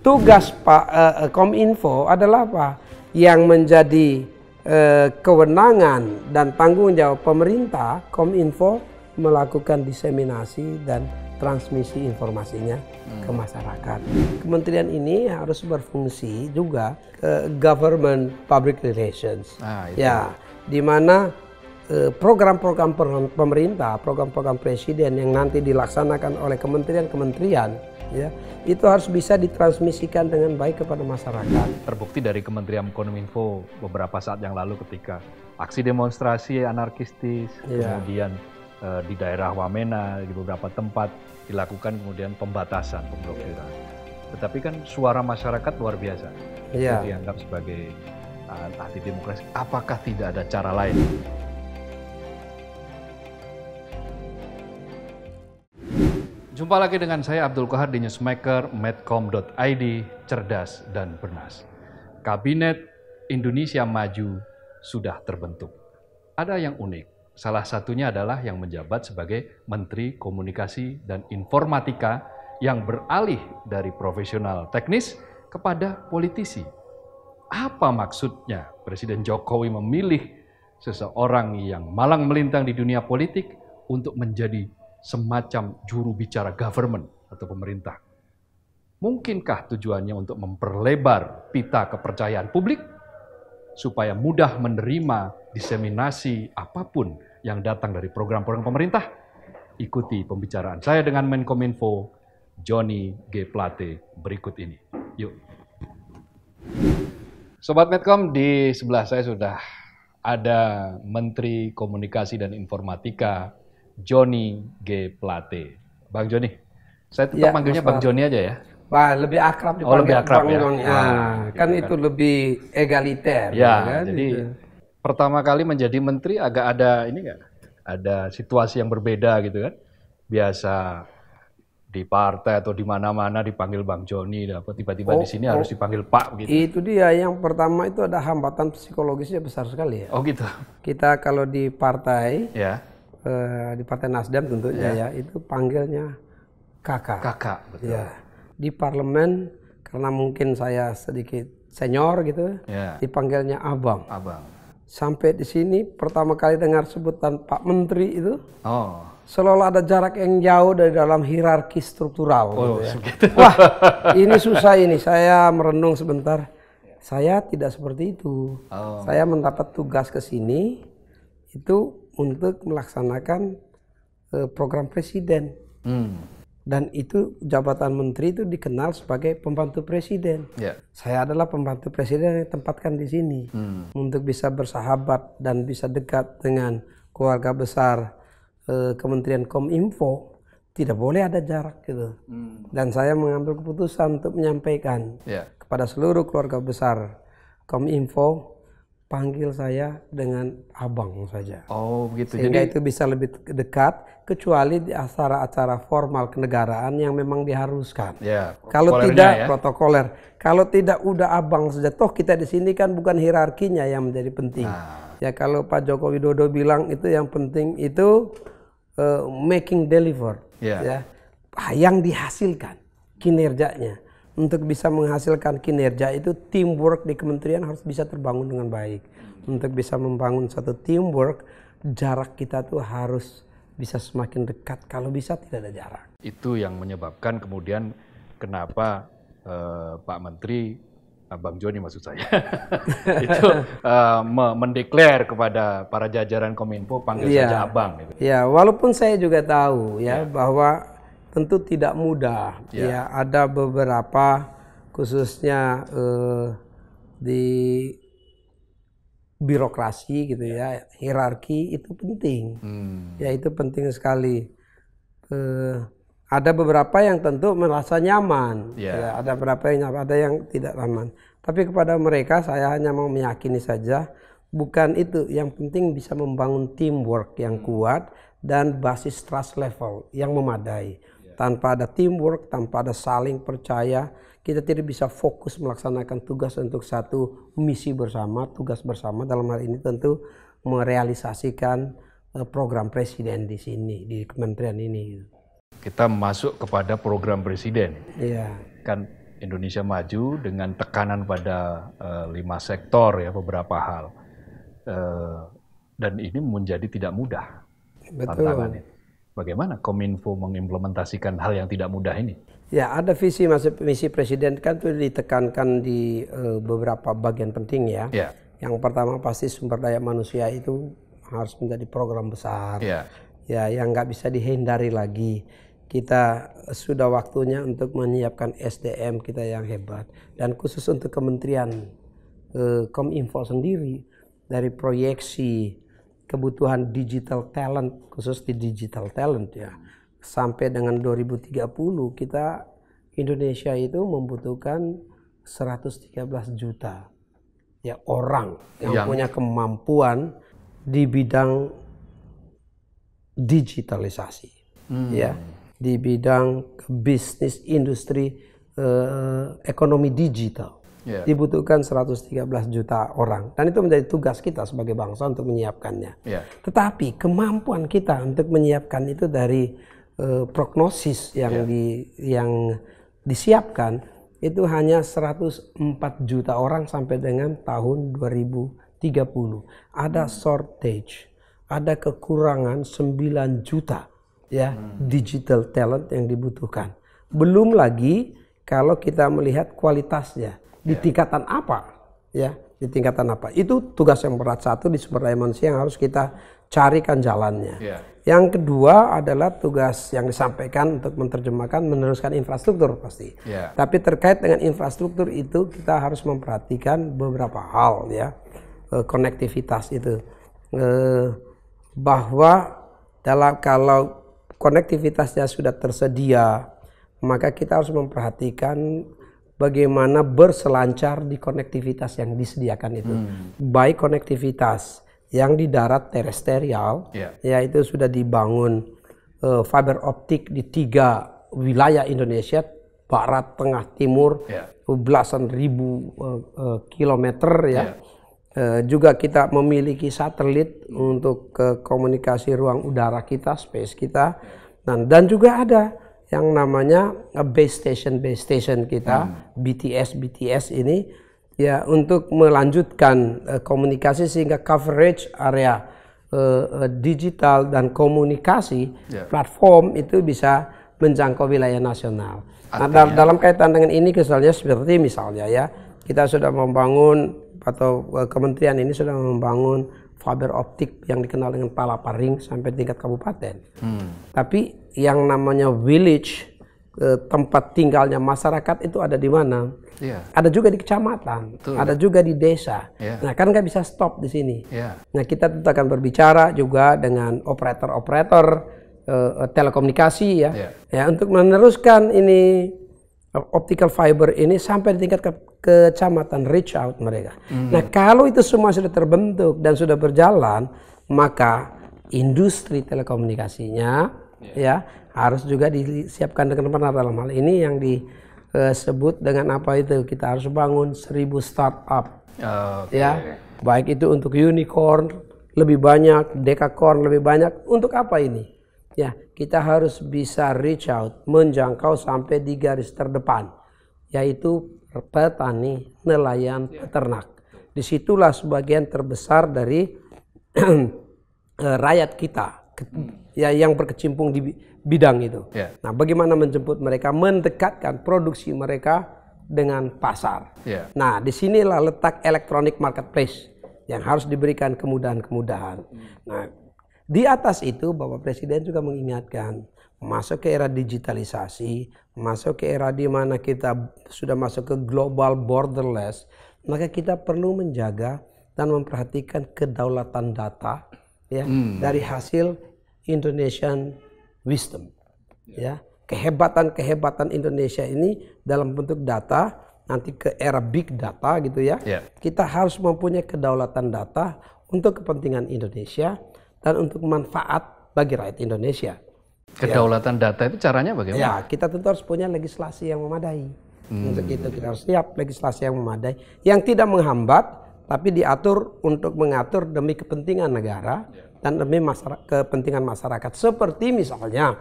Tugas Pak uh, Kominfo adalah apa? Yang menjadi uh, kewenangan dan tanggung jawab pemerintah Kominfo melakukan diseminasi dan transmisi informasinya hmm. ke masyarakat. Kementerian ini harus berfungsi juga ke government public relations. Ah, Ya, di mana program-program pemerintah, program-program presiden yang nanti dilaksanakan oleh kementerian-kementerian ya itu harus bisa ditransmisikan dengan baik kepada masyarakat. Terbukti dari Kementerian Ekonomi Kominfo beberapa saat yang lalu ketika aksi demonstrasi anarkistis, ya. kemudian e, di daerah Wamena di beberapa tempat dilakukan kemudian pembatasan pemblokiran. Tetapi kan suara masyarakat luar biasa. Ya. Itu dianggap sebagai eh, anti demokrasi. Apakah tidak ada cara lain Jumpa lagi dengan saya Abdul Kohar di Newsmaker, medcom.id, cerdas dan bernas. Kabinet Indonesia Maju sudah terbentuk. Ada yang unik, salah satunya adalah yang menjabat sebagai Menteri Komunikasi dan Informatika yang beralih dari profesional teknis kepada politisi. Apa maksudnya Presiden Jokowi memilih seseorang yang malang melintang di dunia politik untuk menjadi semacam juru bicara government atau pemerintah. Mungkinkah tujuannya untuk memperlebar pita kepercayaan publik supaya mudah menerima diseminasi apapun yang datang dari program-program pemerintah? Ikuti pembicaraan saya dengan Menkominfo Johnny G. Plate berikut ini. Yuk. Sobat Medcom, di sebelah saya sudah ada Menteri Komunikasi dan Informatika Joni G Plate. Bang Joni, saya tetap ya, manggilnya Bang Joni aja ya. Wah, lebih akrab dipanggil oh, lebih akrab Bang ya? Joni. Ah, gitu kan, kan itu lebih egaliter. Ya, kan? jadi gitu. pertama kali menjadi menteri agak ada ini enggak? Ada situasi yang berbeda gitu kan. Biasa di partai atau di mana-mana dipanggil Bang Joni, dapat tiba-tiba oh, di sini oh, harus dipanggil Pak gitu. Itu dia yang pertama itu ada hambatan psikologisnya besar sekali ya. Oh gitu. Kita kalau di partai ya eh, di Partai Nasdem tentunya ya, ya itu panggilnya kakak. Kakak, betul. Ya. Di parlemen karena mungkin saya sedikit senior gitu, ya. dipanggilnya abang. Abang. Sampai di sini pertama kali dengar sebutan Pak Menteri itu, oh. selalu ada jarak yang jauh dari dalam hierarki struktural. Oh, gitu ya. Wah, ini susah ini. Saya merenung sebentar. Saya tidak seperti itu. Oh. Saya mendapat tugas ke sini itu untuk melaksanakan eh, program presiden. Hmm. Dan itu jabatan menteri itu dikenal sebagai pembantu presiden. Yeah. Saya adalah pembantu presiden yang tempatkan di sini hmm. untuk bisa bersahabat dan bisa dekat dengan keluarga besar eh, Kementerian Kominfo. Tidak boleh ada jarak gitu. Hmm. Dan saya mengambil keputusan untuk menyampaikan yeah. kepada seluruh keluarga besar Kominfo panggil saya dengan abang saja. Oh, begitu. Sehingga Jadi itu bisa lebih dekat kecuali di acara-acara formal kenegaraan yang memang diharuskan. Ya, Kalau tidak ya. protokoler. Kalau tidak udah abang saja. Toh kita di sini kan bukan hierarkinya yang menjadi penting. Nah. Ya kalau Pak Joko Widodo bilang itu yang penting itu uh, making deliver. Ya. ya. Yang dihasilkan kinerjanya untuk bisa menghasilkan kinerja itu teamwork di kementerian harus bisa terbangun dengan baik. Untuk bisa membangun satu teamwork, jarak kita tuh harus bisa semakin dekat. Kalau bisa tidak ada jarak. Itu yang menyebabkan kemudian kenapa uh, Pak Menteri, eh, Bang Joni maksud saya, itu uh, mendeklar kepada para jajaran Kominfo panggil ya, saja Abang. Gitu. Ya, walaupun saya juga tahu ya, ya. bahwa tentu tidak mudah. Yeah. Ya, ada beberapa khususnya uh, di birokrasi gitu yeah. ya, hierarki itu penting. Hmm. Ya, itu penting sekali. Uh, ada beberapa yang tentu merasa nyaman. Yeah. Ya, ada beberapa yang ada yang tidak nyaman. Tapi kepada mereka saya hanya mau meyakini saja bukan itu. Yang penting bisa membangun teamwork yang kuat dan basis trust level yang memadai. Tanpa ada teamwork, tanpa ada saling percaya, kita tidak bisa fokus melaksanakan tugas untuk satu misi bersama, tugas bersama dalam hal ini tentu merealisasikan eh, program presiden di sini di kementerian ini. Kita masuk kepada program presiden. Iya. Kan Indonesia maju dengan tekanan pada uh, lima sektor ya beberapa hal. Uh, dan ini menjadi tidak mudah Betul. tantangannya. Bagaimana Kominfo mengimplementasikan hal yang tidak mudah ini? Ya, ada visi misi presiden kan itu ditekankan di e, beberapa bagian penting ya. Yeah. Yang pertama pasti sumber daya manusia itu harus menjadi program besar. Yeah. Ya, yang nggak bisa dihindari lagi. Kita eh, sudah waktunya untuk menyiapkan SDM kita yang hebat dan khusus untuk kementerian e, eh, Kominfo sendiri dari proyeksi kebutuhan digital talent khusus di digital talent ya sampai dengan 2030 kita Indonesia itu membutuhkan 113 juta ya orang yang, yang punya kemampuan di bidang digitalisasi hmm. ya di bidang bisnis industri eh, ekonomi digital yeah. dibutuhkan 113 juta orang dan itu menjadi tugas kita sebagai bangsa untuk menyiapkannya. Yeah. Tetapi kemampuan kita untuk menyiapkan itu dari uh, prognosis yang yeah. di yang disiapkan itu hanya 104 juta orang sampai dengan tahun 2030. Ada shortage, ada kekurangan 9 juta ya hmm. digital talent yang dibutuhkan. Belum lagi kalau kita melihat kualitasnya di yeah. tingkatan apa ya di tingkatan apa itu tugas yang berat satu di sumber daya manusia yang harus kita carikan jalannya yeah. yang kedua adalah tugas yang disampaikan untuk menerjemahkan meneruskan infrastruktur pasti yeah. tapi terkait dengan infrastruktur itu kita harus memperhatikan beberapa hal ya eh, konektivitas itu eh, bahwa dalam kalau konektivitasnya sudah tersedia maka kita harus memperhatikan bagaimana berselancar di konektivitas yang disediakan itu. Hmm. Baik konektivitas yang di darat terestrial, yeah. yaitu sudah dibangun uh, fiber optik di tiga wilayah Indonesia, barat, tengah, timur, yeah. belasan ribu uh, uh, kilometer ya. Yeah. Ya. Uh, juga kita memiliki satelit untuk uh, komunikasi ruang udara kita, space kita, dan, nah, dan juga ada yang namanya eh, base station base station kita hmm. BTS BTS ini ya untuk melanjutkan uh, komunikasi sehingga coverage area uh, uh, digital dan komunikasi yeah. platform itu bisa menjangkau wilayah nasional. Nah, Artinya. Nah, dalam kaitan dengan ini misalnya seperti misalnya ya kita sudah membangun atau uh, kementerian ini sudah membangun fiber optik yang dikenal dengan palapa ring sampai tingkat kabupaten. Hmm. Tapi yang namanya village eh, tempat tinggalnya masyarakat itu ada di mana. Yeah. Ada juga di kecamatan, Betul. ada juga di desa. Yeah. Nah, kan nggak bisa stop di sini. Yeah. Nah, kita tentu akan berbicara juga dengan operator-operator uh, telekomunikasi ya, yeah. ya untuk meneruskan ini optical fiber ini sampai di tingkat ke kecamatan reach out mereka. Mm. Nah, kalau itu semua sudah terbentuk dan sudah berjalan, maka industri telekomunikasinya Ya. ya harus juga disiapkan dengan benar dalam hal ini yang disebut eh, dengan apa itu kita harus bangun seribu startup okay. ya baik itu untuk unicorn lebih banyak dekacorn lebih banyak untuk apa ini ya kita harus bisa reach out menjangkau sampai di garis terdepan yaitu petani nelayan ya. peternak disitulah sebagian terbesar dari eh, rakyat kita Hmm. ya yang berkecimpung di bidang itu. Yeah. Nah, bagaimana menjemput mereka, mendekatkan produksi mereka dengan pasar. Yeah. Nah, disinilah letak elektronik marketplace yang harus diberikan kemudahan-kemudahan. Mm. Nah, di atas itu Bapak Presiden juga mengingatkan masuk ke era digitalisasi, masuk ke era di mana kita sudah masuk ke global borderless, maka kita perlu menjaga dan memperhatikan kedaulatan data ya mm. dari hasil Indonesian wisdom. Ya, kehebatan-kehebatan Indonesia ini dalam bentuk data nanti ke era big data gitu ya. Yeah. Kita harus mempunyai kedaulatan data untuk kepentingan Indonesia dan untuk manfaat bagi rakyat Indonesia. Kedaulatan ya. data itu caranya bagaimana? Ya, kita tentu harus punya legislasi yang memadai. Hmm. Untuk itu kita harus siap legislasi yang memadai yang tidak menghambat tapi diatur untuk mengatur demi kepentingan negara. Yeah dan demi masyarakat, kepentingan masyarakat. Seperti misalnya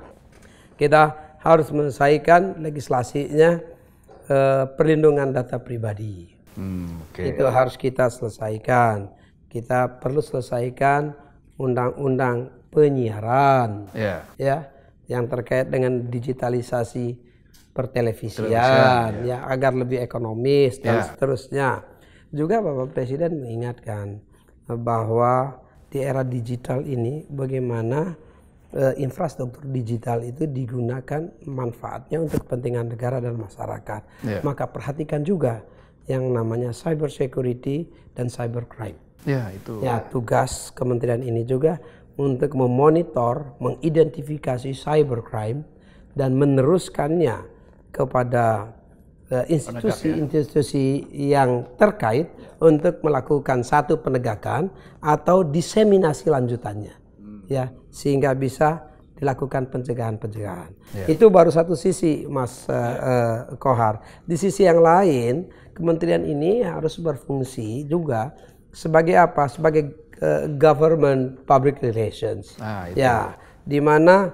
kita harus menyelesaikan legislasinya eh, perlindungan data pribadi. Hmm, okay. Itu harus kita selesaikan. Kita perlu selesaikan undang-undang penyiaran, yeah. ya, yang terkait dengan digitalisasi pertelevisian, ya. ya agar lebih ekonomis dan yeah. seterusnya. Juga Bapak Presiden mengingatkan bahwa di era digital ini bagaimana eh, infrastruktur digital itu digunakan manfaatnya untuk kepentingan negara dan masyarakat. Yeah. Maka perhatikan juga yang namanya cyber security dan cyber crime. Ya, yeah, itu. Ya, tugas kementerian ini juga untuk memonitor, mengidentifikasi cyber crime dan meneruskannya kepada institusi-institusi eh, ya. yang terkait untuk melakukan satu penegakan atau diseminasi lanjutannya hmm. ya sehingga bisa dilakukan pencegahan-pencegahan yeah. itu baru satu sisi Mas uh, uh, Kohar di sisi yang lain kementerian ini harus berfungsi juga sebagai apa sebagai uh, government public relations ah, ya di mana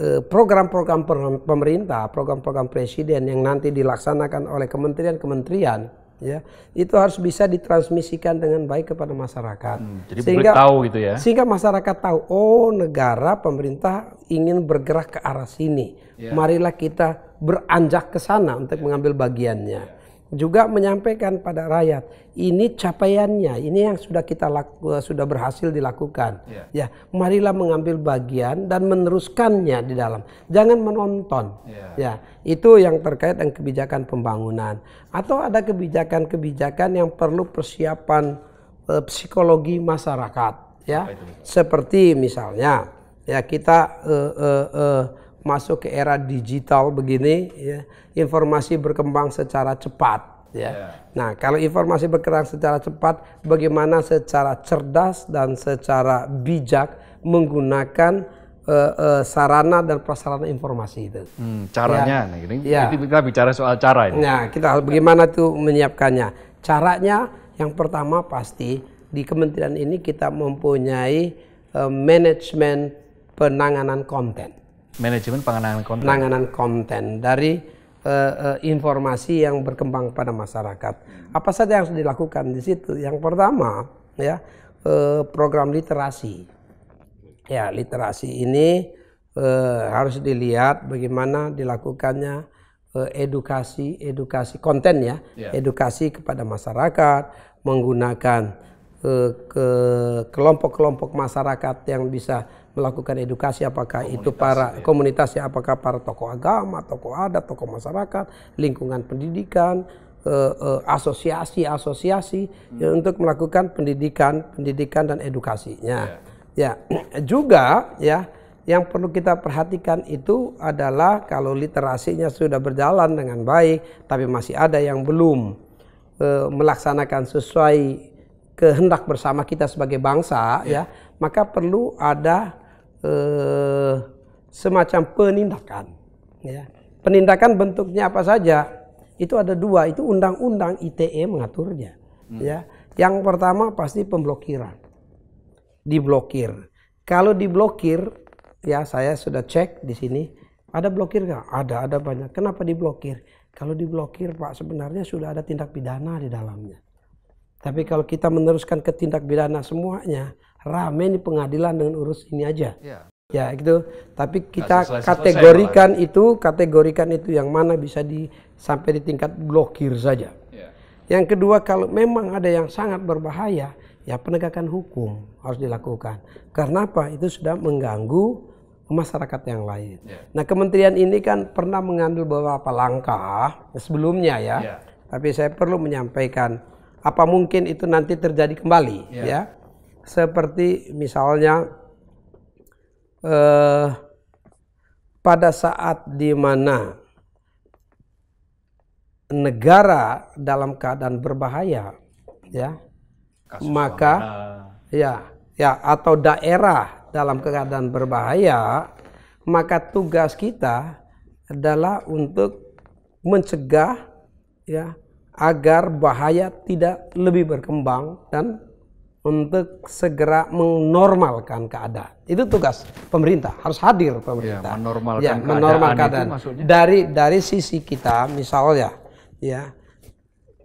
Eh, program-program pemerintah, program-program presiden yang nanti dilaksanakan oleh kementerian-kementerian ya itu harus bisa ditransmisikan dengan baik kepada masyarakat. Hmm, jadi sehingga tahu gitu ya. Sehingga masyarakat tahu oh negara pemerintah ingin bergerak ke arah sini. Yeah. Marilah kita beranjak ke sana untuk yeah. mengambil bagiannya juga menyampaikan pada rakyat ini capaiannya ini yang sudah kita laku, sudah berhasil dilakukan yeah. ya marilah mengambil bagian dan meneruskannya di dalam jangan menonton yeah. ya itu yang terkait dengan kebijakan pembangunan atau ada kebijakan-kebijakan yang perlu persiapan e, psikologi masyarakat ya seperti misalnya ya kita e, e, e, masuk ke era digital begini, ya, informasi berkembang secara cepat. Ya. Yeah. Nah, kalau informasi berkembang secara cepat, bagaimana secara cerdas dan secara bijak menggunakan uh, uh, sarana dan prasarana informasi itu. Hmm, caranya, ya. ini, ya. kita bicara soal cara ini. Nah, kita bagaimana tuh menyiapkannya? Caranya yang pertama pasti di kementerian ini kita mempunyai uh, manajemen penanganan konten manajemen penanganan konten. Penanganan konten dari uh, uh, informasi yang berkembang pada masyarakat. Hmm. Apa saja yang harus dilakukan di situ? Yang pertama, ya uh, program literasi. Ya, literasi ini uh, harus dilihat bagaimana dilakukannya edukasi, edukasi konten ya, yeah. edukasi kepada masyarakat menggunakan kelompok-kelompok masyarakat yang bisa melakukan edukasi apakah itu para iya. ya. komunitasnya apakah para tokoh agama, tokoh adat, tokoh masyarakat, lingkungan pendidikan, asosiasi-asosiasi eh, eh, ya, hmm. untuk melakukan pendidikan, pendidikan dan edukasinya. Iya. Ya. Ya, juga ya yang perlu kita perhatikan itu adalah kalau literasinya sudah berjalan dengan baik tapi masih ada yang belum eh, melaksanakan sesuai kehendak bersama kita sebagai bangsa yeah. ya maka perlu ada eh, semacam penindakan. Ya. Penindakan bentuknya apa saja? Itu ada dua. Itu undang-undang ITE mengaturnya. Hmm. Ya. Yang pertama pasti pemblokiran, diblokir. Kalau diblokir, ya saya sudah cek di sini ada blokir nggak? Ada, ada banyak. Kenapa diblokir? Kalau diblokir Pak sebenarnya sudah ada tindak pidana di dalamnya. Tapi kalau kita meneruskan ke tindak pidana semuanya, rame nih pengadilan dengan urus ini aja. Ya, ya gitu. Tapi kita selesai, kategorikan selesai itu, kategorikan itu yang mana bisa di sampai di tingkat blokir saja. Ya. Yang kedua kalau memang ada yang sangat berbahaya, ya penegakan hukum harus dilakukan. Karena apa? Itu sudah mengganggu masyarakat yang lain. Ya. Nah, kementerian ini kan pernah mengambil beberapa langkah sebelumnya ya. ya. Tapi saya perlu menyampaikan apa mungkin itu nanti terjadi kembali iya. ya. ya seperti misalnya eh, pada saat di mana negara dalam keadaan berbahaya ya Kasus maka mana? ya ya atau daerah dalam keadaan berbahaya maka tugas kita adalah untuk mencegah ya agar bahaya tidak lebih berkembang dan untuk segera menormalkan keadaan. Itu tugas pemerintah, harus hadir iya, pemerintah. Ya, menormalkan, ya, menormalkan keadaan. keadaan. Itu dari dari sisi kita misalnya ya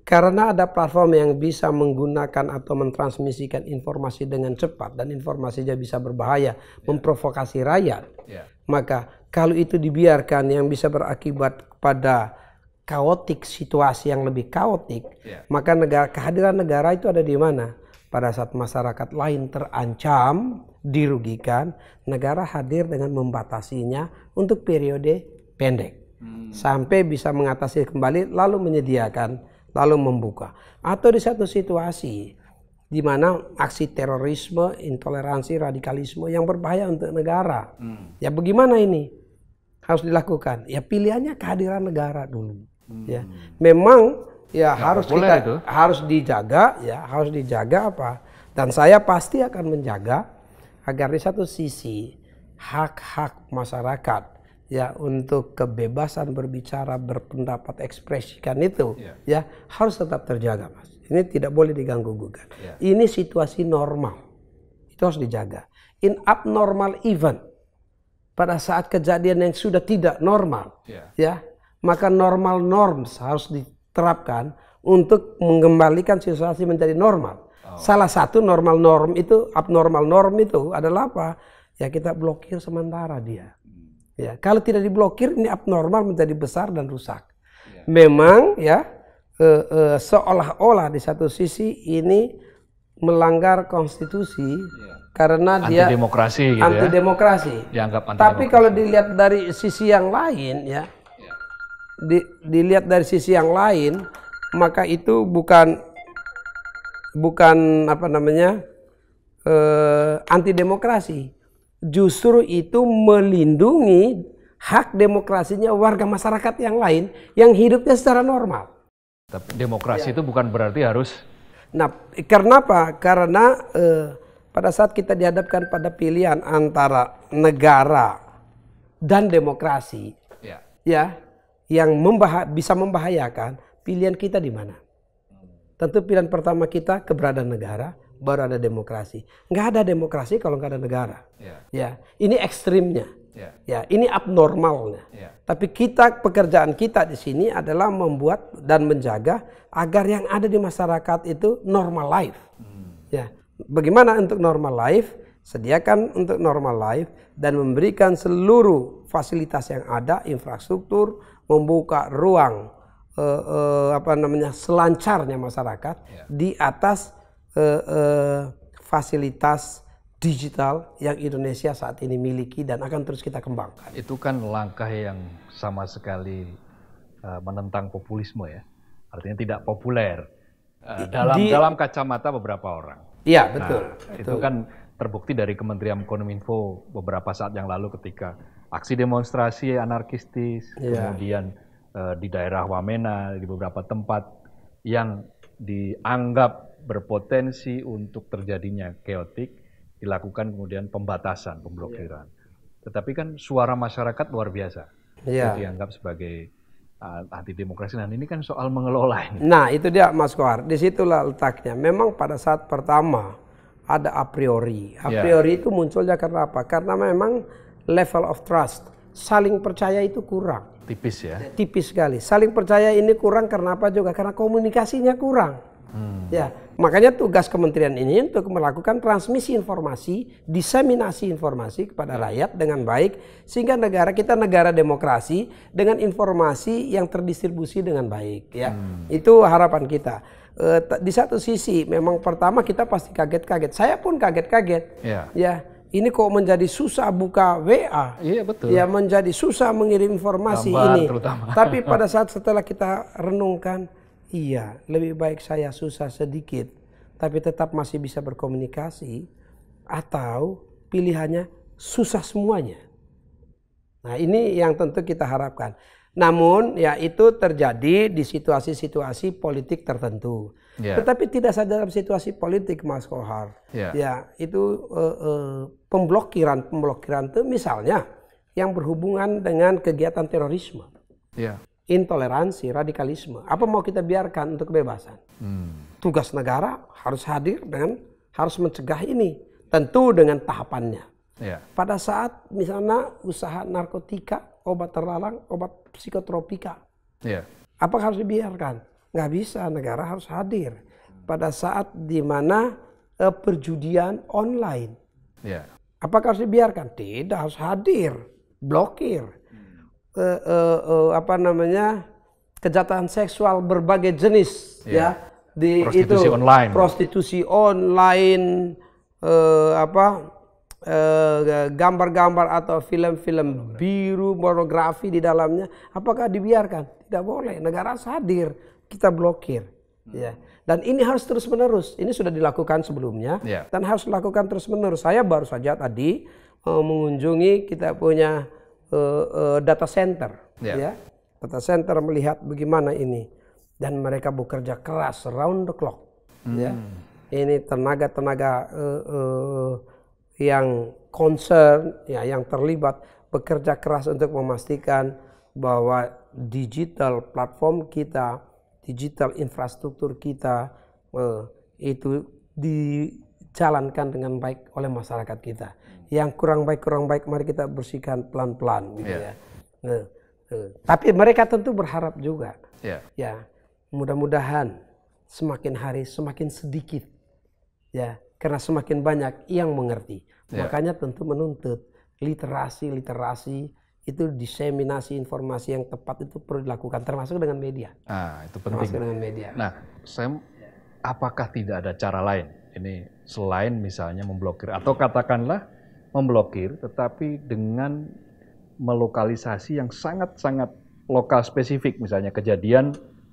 karena ada platform yang bisa menggunakan atau mentransmisikan informasi dengan cepat dan informasinya bisa berbahaya, yeah. memprovokasi rakyat. Yeah. Maka kalau itu dibiarkan yang bisa berakibat pada kaotik situasi yang lebih kaotik, yeah. maka negara kehadiran negara itu ada di mana? pada saat masyarakat lain terancam, dirugikan, negara hadir dengan membatasinya untuk periode pendek. Hmm. Sampai bisa mengatasi kembali lalu menyediakan, lalu membuka. Atau di satu situasi di mana aksi terorisme, intoleransi, radikalisme yang berbahaya untuk negara. Hmm. Ya bagaimana ini? Harus dilakukan. Ya pilihannya kehadiran negara dulu. Hmm. Ya. Memang ya Nggak harus kita itu. harus dijaga ya harus dijaga apa dan saya pasti akan menjaga agar di satu sisi hak-hak masyarakat ya untuk kebebasan berbicara berpendapat ekspresikan itu yeah. ya harus tetap terjaga mas ini tidak boleh diganggu gugat yeah. ini situasi normal itu harus dijaga in abnormal event pada saat kejadian yang sudah tidak normal yeah. ya maka normal norms harus di, terapkan untuk mengembalikan situasi menjadi normal. Oh. Salah satu normal norm itu abnormal norm itu adalah apa? Ya kita blokir sementara dia. Hmm. Ya, kalau tidak diblokir ini abnormal menjadi besar dan rusak. Ya. Memang ya e, e, seolah-olah di satu sisi ini melanggar konstitusi ya. karena dia anti demokrasi gitu ya. anti demokrasi. Dianggap anti -demokrasi. Tapi kalau dilihat dari sisi yang lain ya di, dilihat dari sisi yang lain maka itu bukan bukan apa namanya eh, anti demokrasi justru itu melindungi hak demokrasinya warga masyarakat yang lain yang hidupnya secara normal tapi demokrasi ya. itu bukan berarti harus nah karena apa? karena eh, pada saat kita dihadapkan pada pilihan antara negara dan demokrasi, ya, ya yang membah bisa membahayakan, pilihan kita di mana? Tentu pilihan pertama kita keberadaan negara, baru ada demokrasi. Nggak ada demokrasi kalau nggak ada negara. Yeah. Ya, ini ekstrimnya. Yeah. Ya, ini abnormalnya. Yeah. Tapi kita pekerjaan kita di sini adalah membuat dan menjaga agar yang ada di masyarakat itu normal life. Mm. Ya, bagaimana untuk normal life? Sediakan untuk normal life dan memberikan seluruh fasilitas yang ada, infrastruktur, membuka ruang eh, uh, apa namanya selancarnya masyarakat yeah. di atas eh, eh, fasilitas digital yang Indonesia saat ini miliki dan akan terus kita kembangkan. Itu kan langkah yang sama sekali uh, menentang populisme ya, artinya tidak populer uh, dalam di, dalam kacamata beberapa orang. Iya betul. Nah, betul. Itu kan terbukti dari Kementerian Kominfo beberapa saat yang lalu ketika aksi demonstrasi anarkistis, yeah. kemudian uh, di daerah Wamena di beberapa tempat yang dianggap berpotensi untuk terjadinya keotik dilakukan kemudian pembatasan, pemblokiran. Yeah. Tetapi kan suara masyarakat luar biasa. Yeah. Itu dianggap sebagai uh, eh, anti demokrasi dan nah, ini kan soal mengelola ini. Nah, itu dia Mas Kohar. Disitulah letaknya. Memang pada saat pertama ada a priori. A iya. priori yeah. itu munculnya karena apa? Karena memang level of trust. Saling percaya itu kurang. Tipis ya? Tipis sekali. Saling percaya ini kurang karena apa juga? Karena komunikasinya kurang. Hmm. Ya, makanya tugas kementerian ini untuk melakukan transmisi informasi, diseminasi informasi kepada ya. rakyat dengan baik sehingga negara kita negara demokrasi dengan informasi yang terdistribusi dengan baik ya. Hmm. Itu harapan kita. Eh, di satu sisi memang pertama kita pasti kaget-kaget. Saya pun kaget-kaget. Yeah. Ya, ya ini kok menjadi susah buka WA. Iya betul. Ya menjadi susah mengirim informasi Gambar, ini. Terutama. Tapi pada saat setelah kita renungkan, iya lebih baik saya susah sedikit, tapi tetap masih bisa berkomunikasi, atau pilihannya susah semuanya. Nah ini yang tentu kita harapkan. Namun ya itu terjadi di situasi-situasi politik tertentu Yeah. Tetapi tidak saja dalam situasi politik, Mas Kohar. Yeah. Ya, itu uh, uh, pemblokiran, pemblokiran itu misalnya yang berhubungan dengan kegiatan terorisme, yeah. intoleransi, radikalisme. Apa mau kita biarkan untuk kebebasan? Hmm. Tugas negara harus hadir dan harus mencegah ini, tentu dengan tahapannya. Yeah. Pada saat misalnya usaha narkotika, obat terlarang, obat psikotropika, yeah. Apa harus dibiarkan? nggak bisa negara harus hadir pada saat dimana uh, eh, perjudian online. Yeah. Apakah harus dibiarkan? Tidak harus hadir, blokir hmm. eh, eh, eh, apa namanya kejahatan seksual berbagai jenis yeah. ya di prostitusi itu online. prostitusi online eh, apa eh, gambar-gambar atau film-film biru pornografi di dalamnya apakah dibiarkan tidak boleh negara hadir kita blokir. Ya. Hmm. Dan ini harus terus menerus. Ini sudah dilakukan sebelumnya yeah. dan harus dilakukan terus menerus. Saya baru saja tadi uh, mengunjungi kita punya uh, uh, data center, yeah. ya. Data center melihat bagaimana ini dan mereka bekerja keras round the clock, hmm. ya. Ini tenaga-tenaga uh, uh, yang concern, ya, yang terlibat bekerja keras untuk memastikan bahwa digital platform kita digital infrastruktur kita itu dijalankan dengan baik oleh masyarakat kita. Yang kurang baik kurang baik mari kita bersihkan pelan-pelan gitu yeah. ya. Uh, uh. Tapi mereka tentu berharap juga. Yeah. Ya, mudah-mudahan semakin hari semakin sedikit ya karena semakin banyak yang mengerti. Yeah. Makanya tentu menuntut literasi-literasi itu diseminasi informasi yang tepat itu perlu dilakukan termasuk dengan media. Ah, itu penting. Termasuk dengan media. Nah, saya apakah tidak ada cara lain? Ini selain misalnya memblokir atau katakanlah memblokir tetapi dengan melokalisasi yang sangat-sangat lokal spesifik misalnya kejadian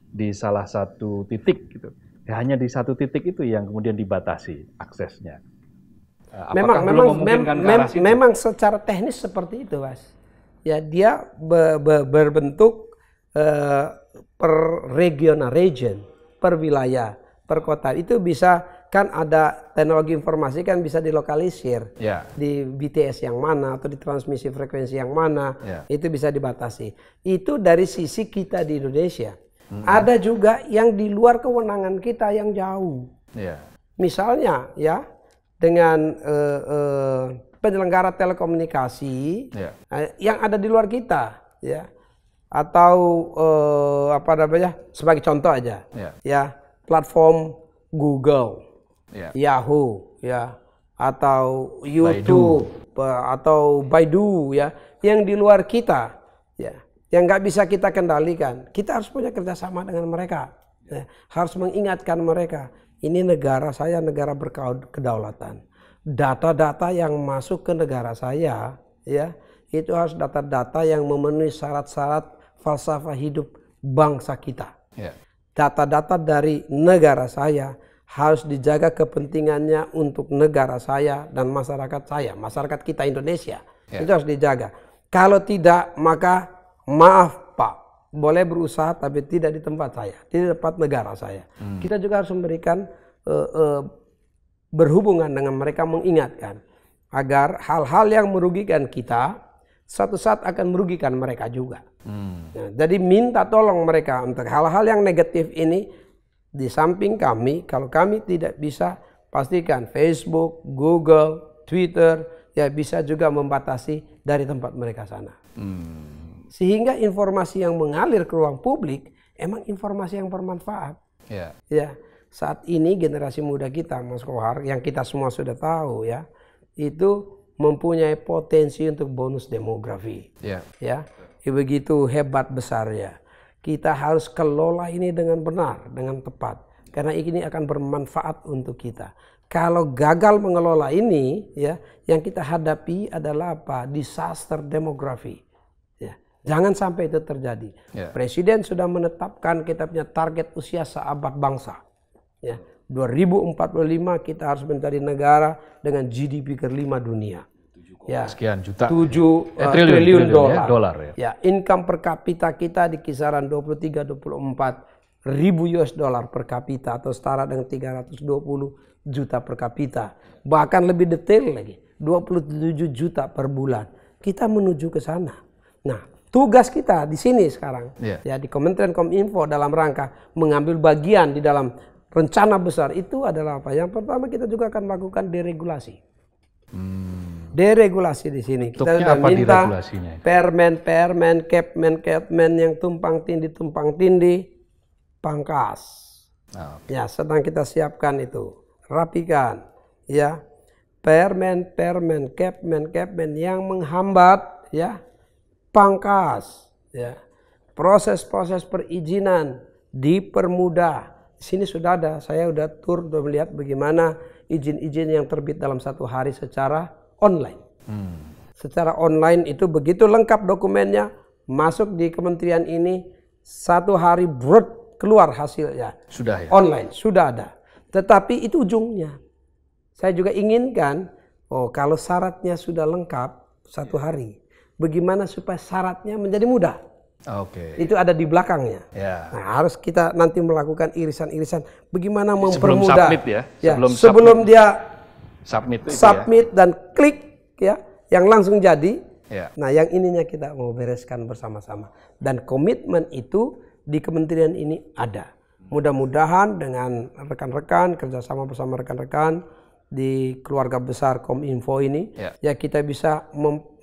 di salah satu titik gitu. Ya, hanya di satu titik itu yang kemudian dibatasi aksesnya. Eh, apakah memang memang mem, mem, memang secara teknis seperti itu, Mas ya dia be, be, berbentuk uh, per regional region, per wilayah, per kota. Itu bisa kan ada teknologi informasi kan bisa dilokalisir yeah. di BTS yang mana atau di transmisi frekuensi yang mana yeah. itu bisa dibatasi. Itu dari sisi kita di Indonesia. Mm-hmm. Ada juga yang di luar kewenangan kita yang jauh. Yeah. Misalnya ya dengan uh, uh, penyelenggara telekomunikasi yeah. Ya. yang ada di luar kita, ya atau eh, apa namanya sebagai contoh aja, yeah. ya platform Google, yeah. Yahoo, ya atau YouTube Baidu. atau Baidu ya yang di luar kita, ya yang nggak bisa kita kendalikan, kita harus punya kerjasama dengan mereka, ya. harus mengingatkan mereka ini negara saya negara berkedaulatan data-data yang masuk ke negara saya ya itu harus data-data yang memenuhi syarat-syarat falsafah hidup bangsa kita. Ya. Data-data yeah. dari negara saya harus dijaga kepentingannya untuk negara saya dan masyarakat saya, masyarakat kita Indonesia. Yeah. Itu harus dijaga. Kalau tidak, maka maaf Pak, boleh berusaha tapi tidak di tempat saya, tidak di tempat negara saya. Hmm. Kita juga harus memberikan uh, uh, berhubungan dengan mereka mengingatkan agar hal-hal yang merugikan kita suatu saat akan merugikan mereka juga. Hmm. Nah, jadi minta tolong mereka untuk hal-hal yang negatif ini di samping kami kalau kami tidak bisa pastikan Facebook, Google, Twitter ya bisa juga membatasi dari tempat mereka sana. Hmm. Sehingga informasi yang mengalir ke ruang publik emang informasi yang bermanfaat. Yeah. Ya. ya saat ini generasi muda kita Mas Kohar yang kita semua sudah tahu ya itu mempunyai potensi untuk bonus demografi yeah. Ya, ya begitu hebat besarnya kita harus kelola ini dengan benar dengan tepat karena ini akan bermanfaat untuk kita kalau gagal mengelola ini ya yang kita hadapi adalah apa disaster demografi ya, Jangan sampai itu terjadi. Yeah. Presiden sudah menetapkan kitabnya target usia seabad bangsa. Ya, 2045 hmm. kita harus menjadi negara dengan GDP kelima dunia. ya, sekian juta. 7 eh, eh, triliun, triliun ya, dolar. Ya, dolar ya. ya, income per kapita kita di kisaran 23 24 ribu US dollar per kapita atau setara dengan 320 juta per kapita. Bahkan lebih detail lagi, 27 juta per bulan. Kita menuju ke sana. Nah, tugas kita di sini sekarang yeah. ya di Kementerian Kominfo dalam rangka mengambil bagian di dalam Rencana besar itu adalah apa? Yang pertama kita juga akan lakukan deregulasi. Hmm. Deregulasi di sini. Kita minta permen, permen, capmen, capmen yang tumpang tindih, tumpang tindih, pangkas. Ah, ya, sedang kita siapkan itu, rapikan, ya. Permen, permen, capmen, capmen yang menghambat, ya, pangkas, ya. Proses-proses perizinan dipermudah sini sudah ada. Saya sudah tur udah melihat bagaimana izin-izin yang terbit dalam satu hari secara online. Hmm. Secara online itu begitu lengkap dokumennya, masuk di kementerian ini satu hari broad keluar hasilnya. Sudah ya. Online sudah ada. Tetapi itu ujungnya. Saya juga inginkan, oh kalau syaratnya sudah lengkap satu hari, bagaimana supaya syaratnya menjadi mudah? Oke. Okay. Itu ada di belakangnya. Ya. Nah, harus kita nanti melakukan irisan-irisan bagaimana mempermudah. Sebelum submit ya. ya sebelum, sebelum submit. dia submit ya. submit ya. dan klik ya, yang langsung jadi. Ya. Nah, yang ininya kita mau bereskan bersama-sama. Dan komitmen itu di kementerian ini ada. Mudah-mudahan dengan rekan-rekan kerjasama bersama rekan-rekan di keluarga besar Kominfo ini ya, ya kita bisa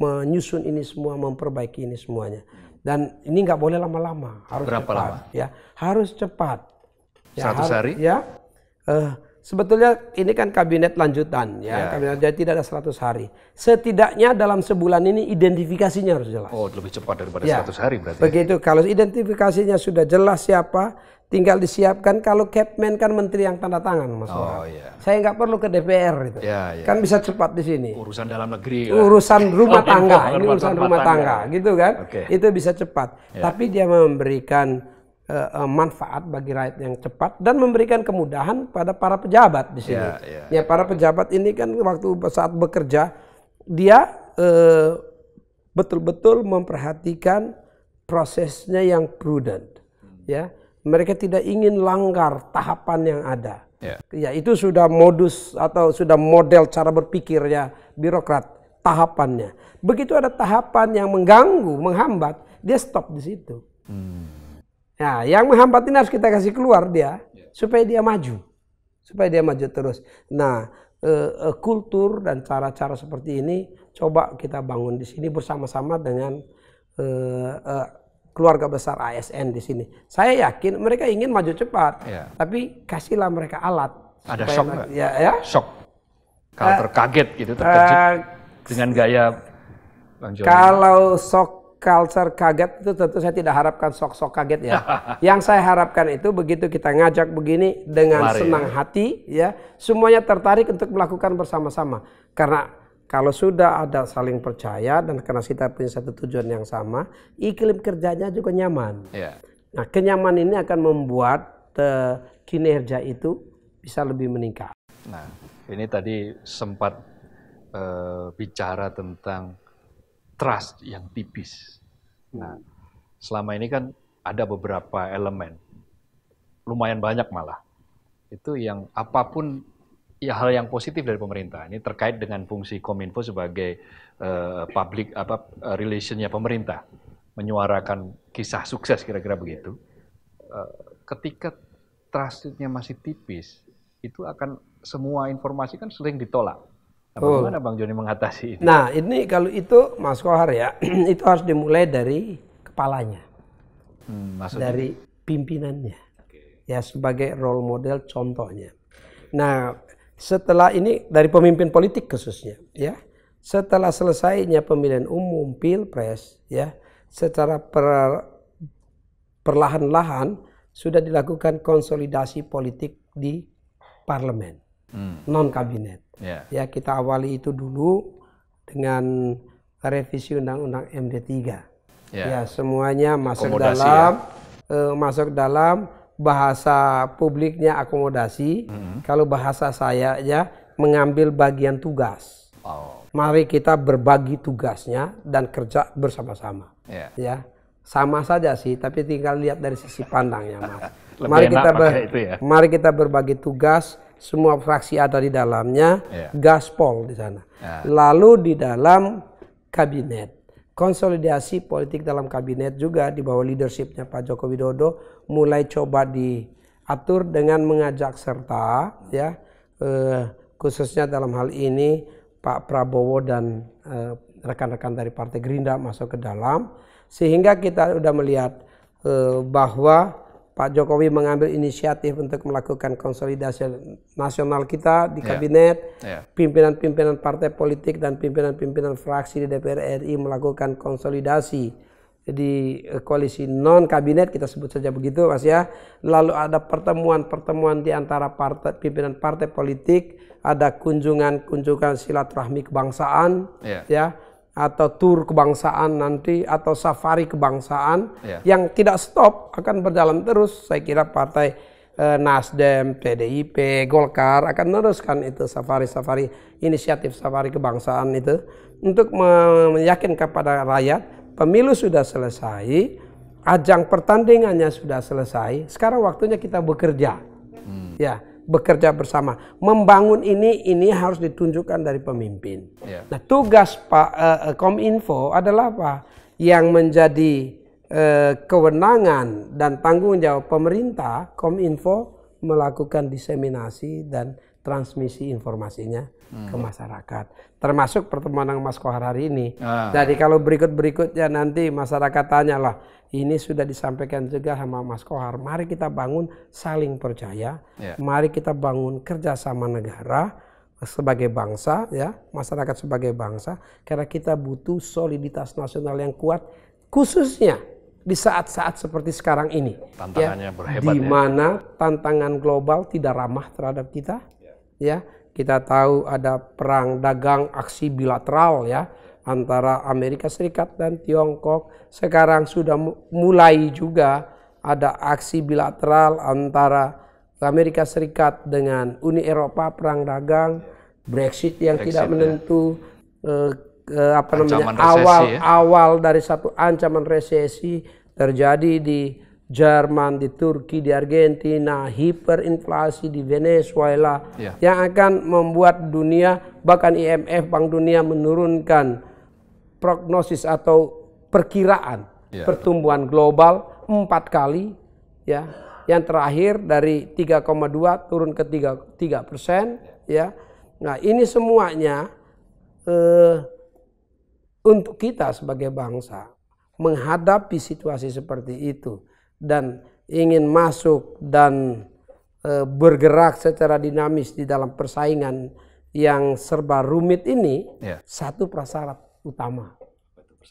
menyusun ini semua, memperbaiki ini semuanya dan ini nggak boleh lama-lama harus Berapa cepat lama? ya harus cepat ya, 100 harus, hari ya uh, sebetulnya ini kan kabinet lanjutan ya, ya. kabinet jadi tidak ada 100 hari setidaknya dalam sebulan ini identifikasinya harus jelas oh lebih cepat daripada ya. 100 hari berarti ya? begitu kalau identifikasinya sudah jelas siapa tinggal disiapkan kalau Capman kan menteri yang tanda tangan mas oh, yeah. saya nggak perlu ke DPR itu yeah, yeah. kan bisa cepat di sini urusan dalam negeri urusan rumah tangga ini urusan rumah tangga, tangga gitu kan okay. itu bisa cepat yeah. tapi dia memberikan uh, manfaat bagi rakyat yang cepat dan memberikan kemudahan pada para pejabat di sini ya, yeah. ya para pejabat ini kan waktu saat bekerja dia betul eh, betul-betul memperhatikan prosesnya yang prudent ya mereka tidak ingin langgar tahapan yang ada. Yeah. Ya, itu sudah modus atau sudah model cara berpikir ya birokrat tahapannya. Begitu ada tahapan yang mengganggu, menghambat, dia stop di situ. Hmm. Nah, yang menghambat ini harus kita kasih keluar dia yeah. supaya dia maju, supaya dia maju terus. Nah, e, e, kultur dan cara-cara seperti ini coba kita bangun di sini bersama-sama dengan e, keluarga besar ASN di sini. Saya yakin mereka ingin maju cepat, ya. tapi kasihlah mereka alat. Ada shock nggak? Ya, ya. Shock. Kalau uh, terkaget gitu, terkejut uh, dengan gaya Bang Joni. Kalau shock culture kaget itu tentu saya tidak harapkan sok-sok kaget ya. Yang saya harapkan itu begitu kita ngajak begini dengan Mari. Ya. senang hati ya, semuanya tertarik untuk melakukan bersama-sama. Karena kalau sudah ada saling percaya dan karena kita punya satu tujuan yang sama, iklim kerjanya juga nyaman. Yeah. Nah, kenyaman ini akan membuat uh, kinerja itu bisa lebih meningkat. Nah, ini tadi sempat uh, bicara tentang trust yang tipis. Nah, selama ini kan ada beberapa elemen, lumayan banyak malah. Itu yang apapun ya hal yang positif dari pemerintah ini terkait dengan fungsi Kominfo sebagai uh, public apa uh, relationnya pemerintah menyuarakan kisah sukses kira-kira begitu. Uh, ketika trustnya masih tipis, itu akan semua informasi kan sering ditolak. Nah, oh. Bagaimana Bang Joni mengatasi ini? Nah ini kalau itu Mas Kohar ya, itu harus dimulai dari kepalanya, hmm, dari pimpinannya, okay. ya sebagai role model contohnya. Nah setelah ini dari pemimpin politik khususnya ya setelah selesainya pemilihan umum pilpres ya secara per, perlahan-lahan sudah dilakukan konsolidasi politik di parlemen hmm. non kabinet yeah. ya kita awali itu dulu dengan revisi undang-undang MD3 yeah. ya semuanya masuk Komodasi dalam ya. eh, masuk dalam bahasa publiknya akomodasi, hmm. kalau bahasa saya ya mengambil bagian tugas. Oh. Mari kita berbagi tugasnya dan kerja bersama-sama. Yeah. Ya, sama saja sih, tapi tinggal lihat dari sisi pandangnya, Mas. mari kita ber, ya. mari kita berbagi tugas. Semua fraksi ada di dalamnya, yeah. gaspol di sana. Yeah. Lalu di dalam kabinet konsolidasi politik dalam kabinet juga di bawah leadershipnya Pak Joko Widodo mulai coba diatur dengan mengajak serta ya eh, khususnya dalam hal ini Pak Prabowo dan eh, rekan-rekan eh, dari Partai Gerindra masuk ke dalam sehingga kita sudah melihat eh, bahwa Pak Jokowi mengambil inisiatif untuk melakukan konsolidasi nasional kita di ya. kabinet, ya. pimpinan-pimpinan yeah. yeah. partai politik dan pimpinan-pimpinan fraksi di DPR RI melakukan konsolidasi di eh, koalisi non kabinet kita sebut saja begitu Mas ya. Lalu ada pertemuan-pertemuan di antara partai pimpinan partai politik, ada kunjungan-kunjungan silaturahmi kebangsaan yeah. ya, ya atau tur kebangsaan nanti atau safari kebangsaan yeah. yang tidak stop akan berjalan terus. Saya kira partai eh, Nasdem, PDIP, Golkar akan meneruskan itu safari-safari inisiatif safari kebangsaan itu untuk meyakinkan kepada rakyat pemilu sudah selesai, ajang pertandingannya sudah selesai, sekarang waktunya kita bekerja. Hmm. Ya, bekerja bersama. Membangun ini ini harus ditunjukkan dari pemimpin. Yeah. Nah, tugas Pak uh, Kominfo adalah apa? Yang menjadi uh, kewenangan dan tanggung jawab pemerintah, Kominfo melakukan diseminasi dan transmisi informasinya Hmm. ke masyarakat. Termasuk pertemuan dengan Mas Kohar hari ini. Ah. Jadi kalau berikut-berikutnya nanti masyarakat tanyalah, ini sudah disampaikan juga sama Mas Kohar. Mari kita bangun saling percaya. Yeah. Mari kita bangun kerjasama negara sebagai bangsa, ya masyarakat sebagai bangsa. Karena kita butuh soliditas nasional yang kuat, khususnya di saat-saat seperti sekarang ini. Ya. Tantangannya ya, berhebat. Di ya. mana ya. tantangan global tidak ramah terhadap kita, yeah. ya kita tahu ada perang dagang aksi bilateral ya antara Amerika Serikat dan Tiongkok. Sekarang sudah mulai juga ada aksi bilateral antara Amerika Serikat dengan Uni Eropa perang dagang, Brexit yang Brexit, tidak ya. menentu, ya. eh, eh, apa namanya awal-awal ya? awal dari satu ancaman resesi terjadi di Jerman, di Turki, di Argentina, hiperinflasi di Venezuela yeah. yang akan membuat dunia bahkan IMF Bank Dunia menurunkan prognosis atau perkiraan yeah. pertumbuhan global empat kali ya yang terakhir dari 3,2 turun ke 3 persen ya nah ini semuanya eh, untuk kita sebagai bangsa menghadapi situasi seperti itu dan ingin masuk dan e, bergerak secara dinamis di dalam persaingan yang serba rumit ini, yeah. satu prasyarat utama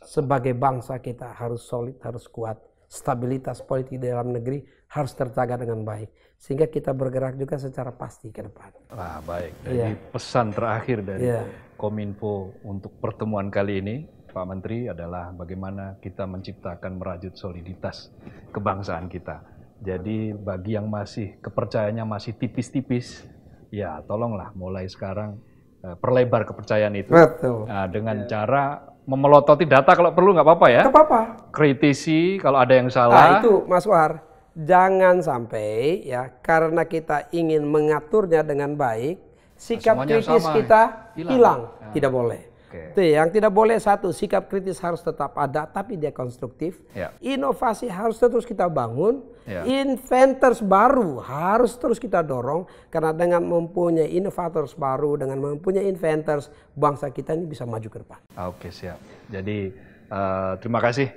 sebagai bangsa kita harus solid, harus kuat, stabilitas politik di dalam negeri harus terjaga dengan baik sehingga kita bergerak juga secara pasti ke depan. Wah, baik. Jadi iya. yeah. pesan terakhir dari yeah. Kominfo untuk pertemuan kali ini Pak Menteri adalah bagaimana kita menciptakan merajut soliditas kebangsaan kita. Jadi bagi yang masih kepercayaannya masih tipis-tipis, ya tolonglah mulai sekarang eh, perlebar kepercayaan itu Betul. Nah, ya. dengan ya. cara memelototi data kalau perlu nggak apa-apa ya. Nggak apa-apa. Kritisi kalau ada yang salah. Nah, itu Mas War, jangan sampai ya karena kita ingin mengaturnya dengan baik, sikap nah, kritis sama. kita hilang, hilang. Ya. tidak boleh. Okay. yang tidak boleh satu sikap kritis harus tetap ada tapi dia konstruktif. Yeah. Inovasi harus terus kita bangun. Yeah. Inventors baru harus terus kita dorong karena dengan mempunyai inovators baru dengan mempunyai inventors bangsa kita ini bisa maju ke depan. Oke okay, siap. Jadi uh, terima kasih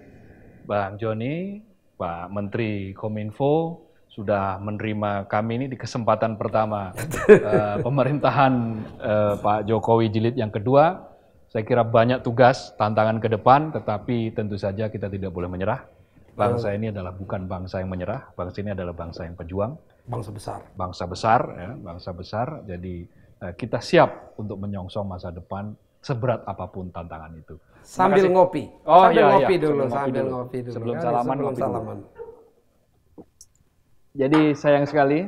Bang Joni, Pak Menteri Kominfo sudah menerima kami ini di kesempatan pertama uh, pemerintahan uh, Pak Jokowi jilid yang kedua saya kira banyak tugas, tantangan ke depan, tetapi tentu saja kita tidak boleh menyerah. Bangsa ini adalah bukan bangsa yang menyerah, bangsa ini adalah bangsa yang pejuang. Bangsa besar. Bangsa besar, ya, bangsa besar. Jadi eh, kita siap untuk menyongsong masa depan seberat apapun tantangan itu. Sambil ngopi. Oh, sambil iya, ngopi iya. dulu, sambil, sambil ngopi, dulu. Sebelum kan salaman, sebelum ngopi salaman. Dulu. Jadi sayang sekali,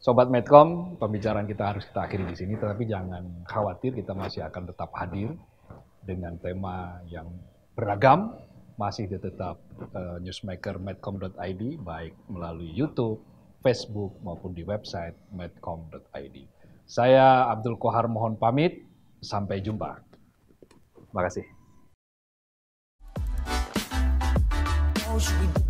Sobat Medcom, pembicaraan kita harus kita akhiri di sini, tetapi jangan khawatir, kita masih akan tetap hadir dengan tema yang beragam masih tetap uh, newsmaker medcom.id baik melalui YouTube, Facebook maupun di website medcom.id. Saya Abdul Kohar mohon pamit, sampai jumpa. Terima kasih.